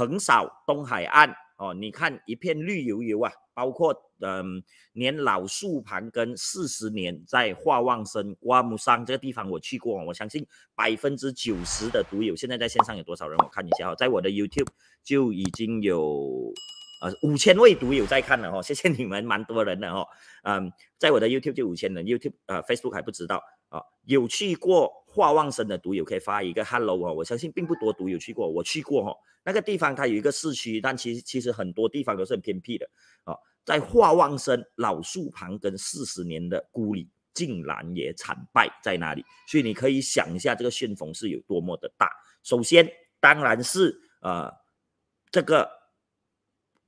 横扫东海岸哦，你看一片绿油油啊，包括嗯，年老树盘根四十年在花旺生瓜木山这个地方我去过，我相信百分之九十的独友现在在线上有多少人？我看一下哈，在我的 YouTube 就已经有呃五千位独友在看了哦，谢谢你们，蛮多人的哦。嗯，在我的 YouTube 就五千人，YouTube 呃 Facebook 还不知道。啊，有去过化旺生的毒友可以发一个 hello 哈，我相信并不多，毒友去过，我去过哈，那个地方它有一个市区，但其实其实很多地方都是很偏僻的。啊，在化旺生老树旁跟四十年的孤里，竟然也惨败在那里，所以你可以想一下这个旋风是有多么的大。首先，当然是啊，这个。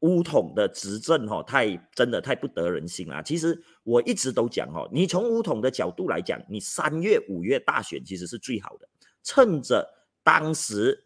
乌统的执政哈太真的太不得人心了。其实我一直都讲哦，你从乌统的角度来讲，你三月、五月大选其实是最好的，趁着当时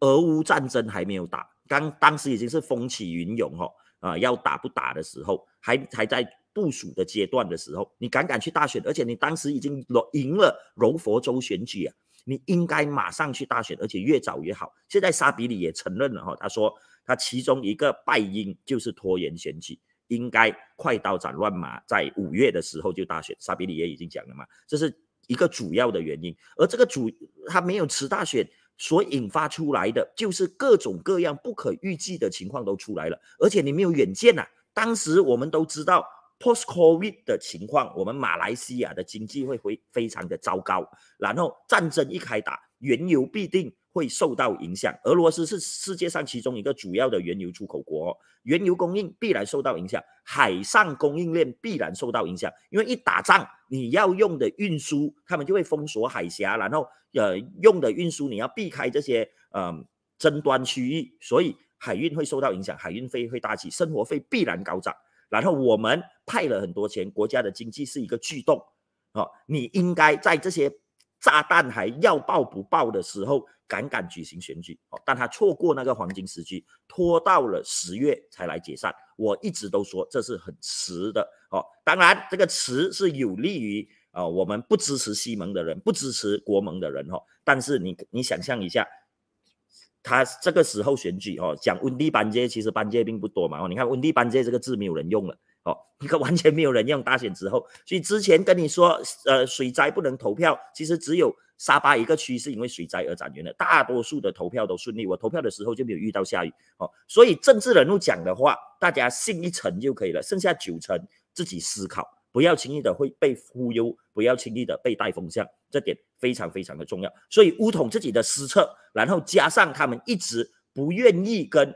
俄乌战争还没有打，刚当时已经是风起云涌哈啊，要打不打的时候，还还在部署的阶段的时候，你敢敢去大选，而且你当时已经赢了柔佛州选举啊，你应该马上去大选，而且越早越好。现在沙比里也承认了哈，他说。他其中一个败因就是拖延选举，应该快刀斩乱麻，在五月的时候就大选，沙比里也已经讲了嘛，这是一个主要的原因。而这个主他没有持大选，所引发出来的就是各种各样不可预计的情况都出来了，而且你没有远见呐。当时我们都知道 Post Covid 的情况，我们马来西亚的经济会回非常的糟糕，然后战争一开打，原油必定。会受到影响。俄罗斯是世界上其中一个主要的原油出口国，原油供应必然受到影响，海上供应链必然受到影响。因为一打仗，你要用的运输，他们就会封锁海峡，然后呃，用的运输你要避开这些呃争端区域，所以海运会受到影响，海运费会大起，生活费必然高涨。然后我们派了很多钱，国家的经济是一个巨动啊！你应该在这些。炸弹还要爆不爆的时候，敢敢举行选举哦，但他错过那个黄金时机，拖到了十月才来解散。我一直都说这是很迟的哦，当然这个迟是有利于啊我们不支持西蒙的人，不支持国盟的人哦。但是你你想象一下，他这个时候选举哦，讲温蒂班杰，其实班杰并不多嘛哦，你看温蒂班杰这个字没有人用了。哦，一个完全没有人用大选之后，所以之前跟你说，呃，水灾不能投票，其实只有沙巴一个区是因为水灾而斩员的，大多数的投票都顺利。我投票的时候就没有遇到下雨。哦，所以政治人物讲的话，大家信一层就可以了，剩下九成自己思考，不要轻易的会被忽悠，不要轻易的被带风向，这点非常非常的重要。所以乌统自己的私策，然后加上他们一直不愿意跟。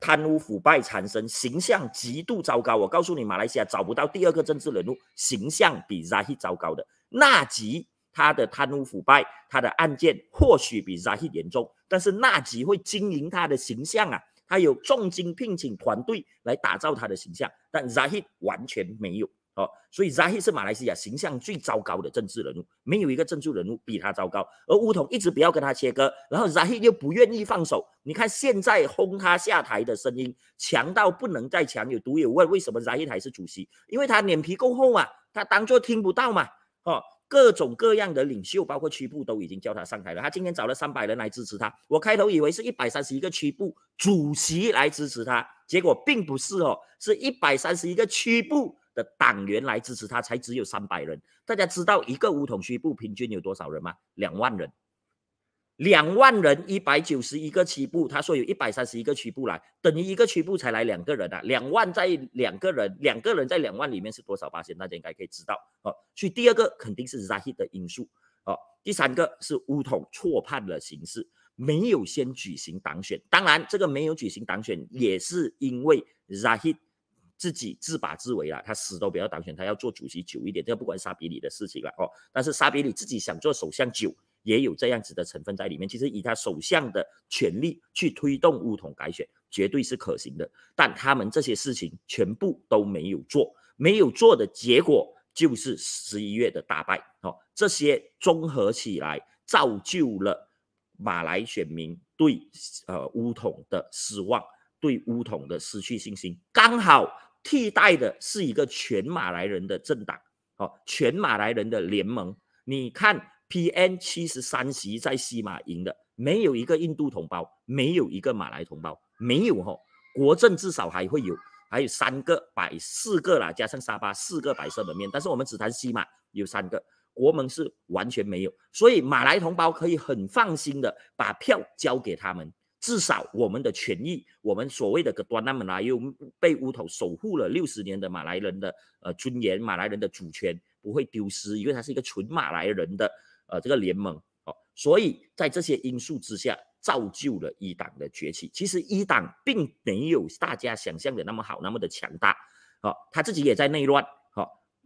贪污腐败缠身，形象极度糟糕。我告诉你，马来西亚找不到第二个政治人物形象比 z a i 糟糕的。纳吉他的贪污腐败，他的案件或许比 z a i 严重，但是纳吉会经营他的形象啊，他有重金聘请团队来打造他的形象，但 z a i 完全没有。哦，所以 z a i 是马来西亚形象最糟糕的政治人物，没有一个政治人物比他糟糕。而巫统一直不要跟他切割，然后 z a i 又不愿意放手。你看现在轰他下台的声音强到不能再强，有独有问为什么 z a h i 还是主席？因为他脸皮够厚啊，他当作听不到嘛。哦，各种各样的领袖，包括区部都已经叫他上台了。他今天找了三百人来支持他。我开头以为是一百三十一个区部主席来支持他，结果并不是哦，是一百三十一个区部。的党员来支持他才只有三百人，大家知道一个乌统区部平均有多少人吗？两万人，两万人一百九十一个区部，他说有一百三十一个区部来，等于一个区部才来两个人啊，两万在两个人，两个人在两万里面是多少？八千，大家应该可以知道哦。所以第二个肯定是扎希的因素哦，第三个是乌统错判了形势，没有先举行党选，当然这个没有举行党选也是因为扎 d 自己自把自为啦，他死都不要当选，他要做主席久一点，这不管沙比里的事情了哦。但是沙比里自己想做首相久，也有这样子的成分在里面。其实以他首相的权力去推动乌统改选，绝对是可行的。但他们这些事情全部都没有做，没有做的结果就是十一月的大败哦。这些综合起来，造就了马来选民对呃乌统的失望，对乌统的失去信心，刚好。替代的是一个全马来人的政党，哦，全马来人的联盟。你看，PN 七十三席在西马赢的，没有一个印度同胞，没有一个马来同胞，没有哈。国政至少还会有，还有三个白，四个啦，加上沙巴四个白色门面。但是我们只谈西马，有三个，国盟是完全没有。所以马来同胞可以很放心的把票交给他们。至少我们的权益，我们所谓的个端那马来又被乌头守护了六十年的马来人的呃尊严，马来人的主权不会丢失，因为它是一个纯马来人的呃这个联盟哦。所以在这些因素之下，造就了一党的崛起。其实一党并没有大家想象的那么好，那么的强大哦，他自己也在内乱。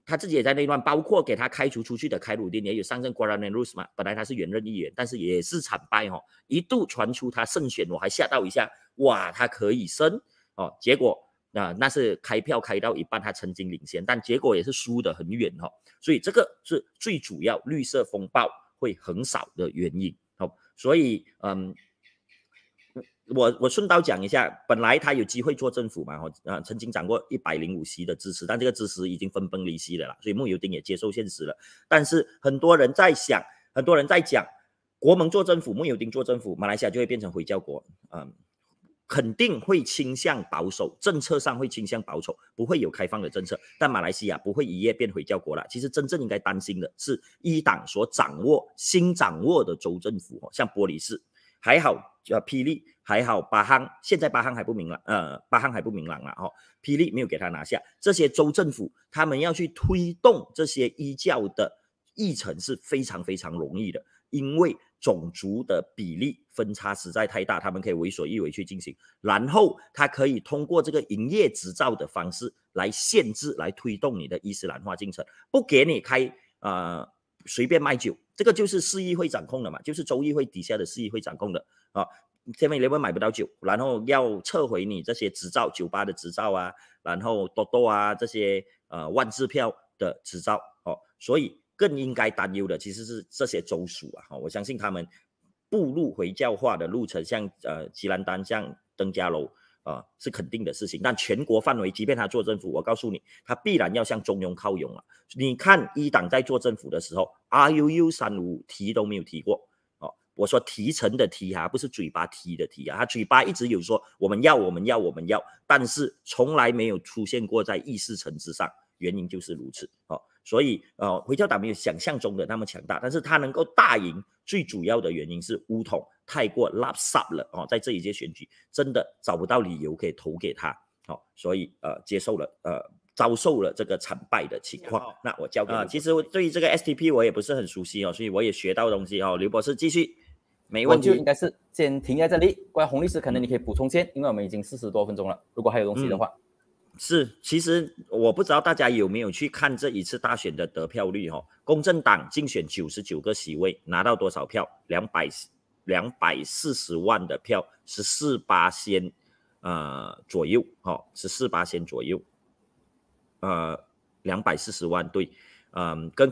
他自己也在那段，包括给他开除出去的开鲁丁也有上任 g u a r a n r u s 嘛，本来他是原任议员，但是也是惨败哦，一度传出他胜选，我还吓到一下，哇，他可以升哦。结果那那是开票开到一半，他曾经领先，但结果也是输的很远哦，所以这个是最主要，绿色风暴会很少的原因。哦，所以嗯。我我顺道讲一下，本来他有机会做政府嘛，哈，啊，曾经掌握一百零五席的支持，但这个支持已经分崩离析了啦，所以穆尤丁也接受现实了。但是很多人在想，很多人在讲，国盟做政府，穆尤丁做政府，马来西亚就会变成回教国，嗯，肯定会倾向保守，政策上会倾向保守，不会有开放的政策。但马来西亚不会一夜变回教国了。其实真正应该担心的是，一党所掌握、新掌握的州政府，像玻璃市，还好，呃，霹雳。还好巴哈，现在巴哈还不明朗，呃，巴哈还不明朗了哈。霹雳没有给他拿下这些州政府，他们要去推动这些医教的议程是非常非常容易的，因为种族的比例分差实在太大，他们可以为所欲为去进行。然后他可以通过这个营业执照的方式来限制、来推动你的伊斯兰化进程，不给你开呃随便卖酒，这个就是市议会掌控的嘛，就是州议会底下的市议会掌控的啊。这边你根买不到酒，然后要撤回你这些执照，酒吧的执照啊，然后多多啊这些呃万字票的执照哦，所以更应该担忧的其实是这些州属啊，我相信他们步入回教化的路程，像呃吉兰丹，像登嘉楼啊，是肯定的事情。但全国范围，即便他做政府，我告诉你，他必然要向中庸靠拢了。你看一党在做政府的时候，R U U 三五提都没有提过。我说提成的提啊，不是嘴巴提的提啊。他嘴巴一直有说我们要我们要我们要，但是从来没有出现过在意识层之上，原因就是如此哦。所以呃，回教党没有想象中的那么强大，但是他能够大赢，最主要的原因是乌统太过垃圾了哦，在这一届选举真的找不到理由可以投给他哦，所以呃接受了呃遭受了这个惨败的情况。那我交给你啊。其实对于这个 STP 我也不是很熟悉哦，所以我也学到东西哦。刘博士继续。没问题，就应该是先停在这里。关于洪律师，可能你可以补充先，因为我们已经四十多分钟了。如果还有东西的话，是其实我不知道大家有没有去看这一次大选的得票率哈。公正党竞选九十九个席位，拿到多少票？两百两百四十万的票，十四八仙，呃左右哈，十四八仙左右，呃两百四十万对，嗯跟。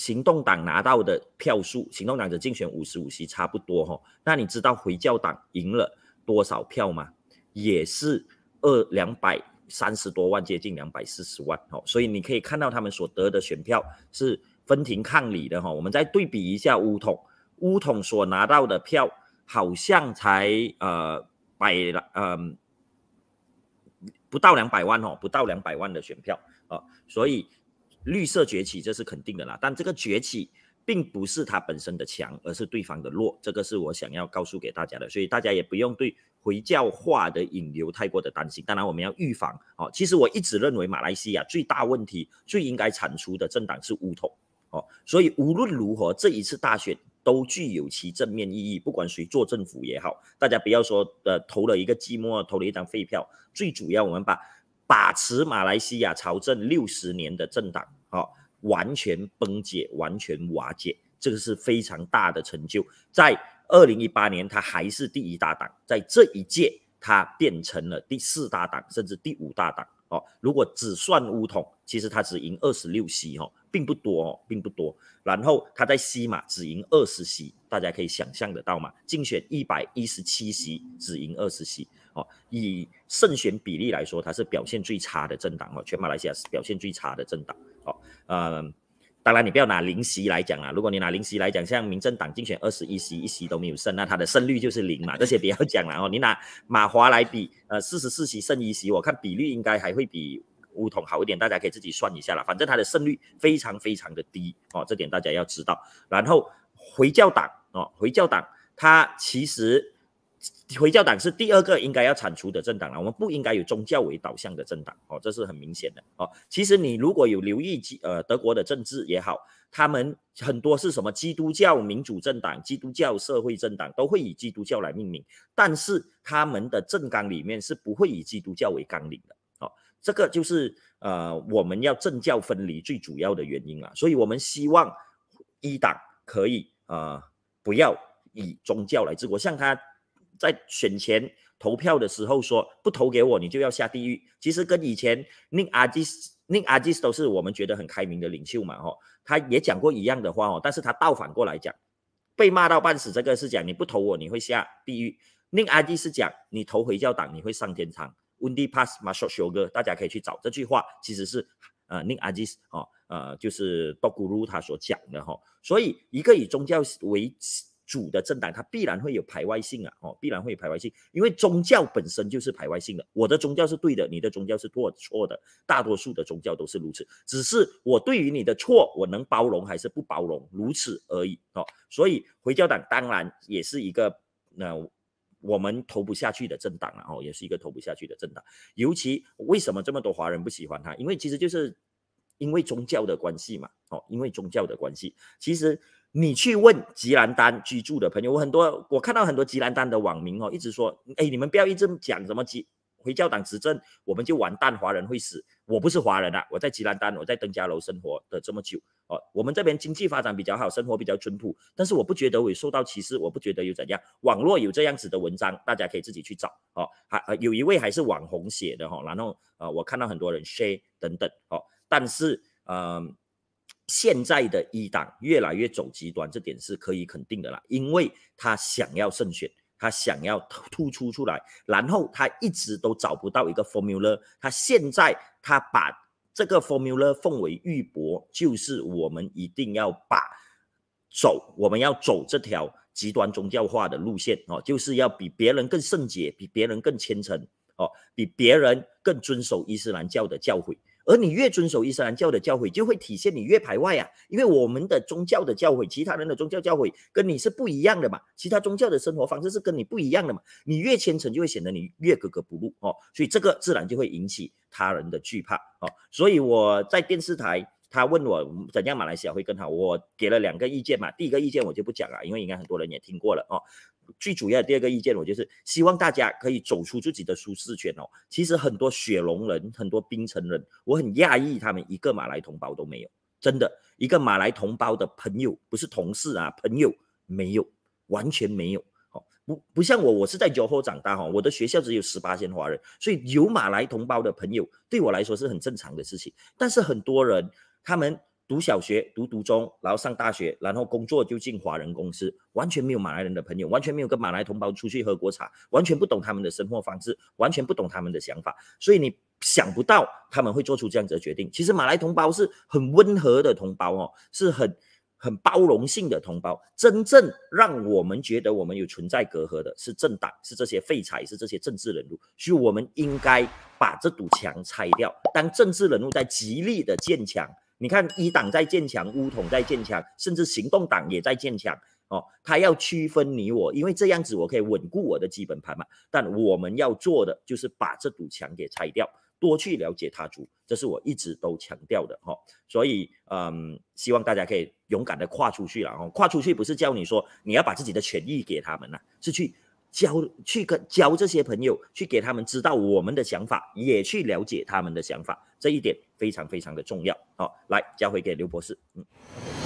行动党拿到的票数，行动党的竞选五十五席，差不多哈。那你知道回教党赢了多少票吗？也是二两百三十多万，接近两百四十万哦。所以你可以看到他们所得的选票是分庭抗礼的哈。我们再对比一下乌统，乌统所拿到的票好像才呃百了呃不到两百万哦，不到两百万的选票啊，所以。绿色崛起，这是肯定的啦。但这个崛起并不是它本身的强，而是对方的弱。这个是我想要告诉给大家的，所以大家也不用对回教化的引流太过的担心。当然，我们要预防哦。其实我一直认为，马来西亚最大问题、最应该铲除的政党是乌统哦。所以无论如何，这一次大选都具有其正面意义，不管谁做政府也好，大家不要说呃投了一个寂寞，投了一张废票。最主要，我们把。把持马来西亚朝政六十年的政党，哦，完全崩解，完全瓦解，这个是非常大的成就。在二零一八年，他还是第一大党；在这一届，他变成了第四大党，甚至第五大党。哦，如果只算乌统，其实他只赢二十六席，哦，并不多哦，并不多。然后他在西马只赢二十席，大家可以想象得到嘛？竞选一百一十七席，只赢二十席。哦，以胜选比例来说，它是表现最差的政党哦，全马来西亚是表现最差的政党。哦，呃，当然你不要拿零席来讲啊，如果你拿零席来讲，像民政党竞选二十一席，一席都没有胜，那它的胜率就是零嘛，这些不要讲了哦。你拿马华来比，呃，四十四席胜一席，我看比率应该还会比巫统好一点，大家可以自己算一下了，反正它的胜率非常非常的低哦，这点大家要知道。然后回教党哦，回教党它其实。回教党是第二个应该要铲除的政党了，我们不应该有宗教为导向的政党哦，这是很明显的哦。其实你如果有留意，呃，德国的政治也好，他们很多是什么基督教民主政党、基督教社会政党，都会以基督教来命名，但是他们的政纲里面是不会以基督教为纲领的哦。这个就是呃，我们要政教分离最主要的原因了，所以我们希望一党可以啊，不要以宗教来治国，像他。在选前投票的时候说不投给我你就要下地狱，其实跟以前宁阿基宁阿基都是我们觉得很开明的领袖嘛，吼，他也讲过一样的话哦，但是他倒反过来讲，被骂到半死，这个是讲你不投我你会下地狱，宁阿基是讲你投回教党你会上天堂，Wendy Pass u g a 哥大家可以去找这句话，其实是呃宁阿基哦呃就是多古 u 他所讲的哈，所以一个以宗教为主的政党，它必然会有排外性啊！哦，必然会有排外性，因为宗教本身就是排外性的。我的宗教是对的，你的宗教是错错的。大多数的宗教都是如此，只是我对于你的错，我能包容还是不包容，如此而已。哦，所以回教党当然也是一个那我们投不下去的政党了。哦，也是一个投不下去的政党。尤其为什么这么多华人不喜欢他？因为其实就是因为宗教的关系嘛。哦，因为宗教的关系，其实。你去问吉兰丹居住的朋友，我很多，我看到很多吉兰丹的网民哦，一直说，哎，你们不要一直讲什么吉回教党执政，我们就完蛋，华人会死。我不是华人啊，我在吉兰丹，我在登嘉楼生活的这么久，哦，我们这边经济发展比较好，生活比较淳朴，但是我不觉得我受到歧视，我不觉得有怎样。网络有这样子的文章，大家可以自己去找哦。还有一位还是网红写的哈，然后呃，我看到很多人 share 等等哦，但是嗯。现在的一党越来越走极端，这点是可以肯定的啦，因为他想要胜选，他想要突出出来，然后他一直都找不到一个 formula，他现在他把这个 formula 奉为玉帛，就是我们一定要把走，我们要走这条极端宗教化的路线哦，就是要比别人更圣洁，比别人更虔诚哦，比别人更遵守伊斯兰教的教诲。而你越遵守伊斯兰教的教诲，就会体现你越排外啊！因为我们的宗教的教诲，其他人的宗教教诲跟你是不一样的嘛，其他宗教的生活方式是跟你不一样的嘛，你越虔诚，就会显得你越格格不入哦，所以这个自然就会引起他人的惧怕哦。所以我在电视台，他问我怎样马来西亚会更好，我给了两个意见嘛。第一个意见我就不讲了，因为应该很多人也听过了哦。最主要的第二个意见，我就是希望大家可以走出自己的舒适圈哦。其实很多雪龙人、很多槟城人，我很讶异他们一个马来同胞都没有。真的，一个马来同胞的朋友不是同事啊，朋友没有，完全没有哦。不不像我，我是在酒后长大哈，我的学校只有十八线华人，所以有马来同胞的朋友对我来说是很正常的事情。但是很多人他们。读小学，读读中，然后上大学，然后工作就进华人公司，完全没有马来人的朋友，完全没有跟马来同胞出去喝过茶，完全不懂他们的生活方式，完全不懂他们的想法，所以你想不到他们会做出这样子的决定。其实马来同胞是很温和的同胞哦，是很很包容性的同胞。真正让我们觉得我们有存在隔阂的是政党，是这些废柴，是这些政治人物。所以我们应该把这堵墙拆掉。当政治人物在极力的建墙。你看，一党在建墙，乌统在建墙，甚至行动党也在建墙哦。他要区分你我，因为这样子我可以稳固我的基本盘嘛。但我们要做的就是把这堵墙给拆掉，多去了解他族，这是我一直都强调的哈。所以，嗯，希望大家可以勇敢的跨出去了哦。跨出去不是叫你说你要把自己的权益给他们呐，是去交、去跟交这些朋友，去给他们知道我们的想法，也去了解他们的想法，这一点。非常非常的重要，好，来交回给刘博士，嗯。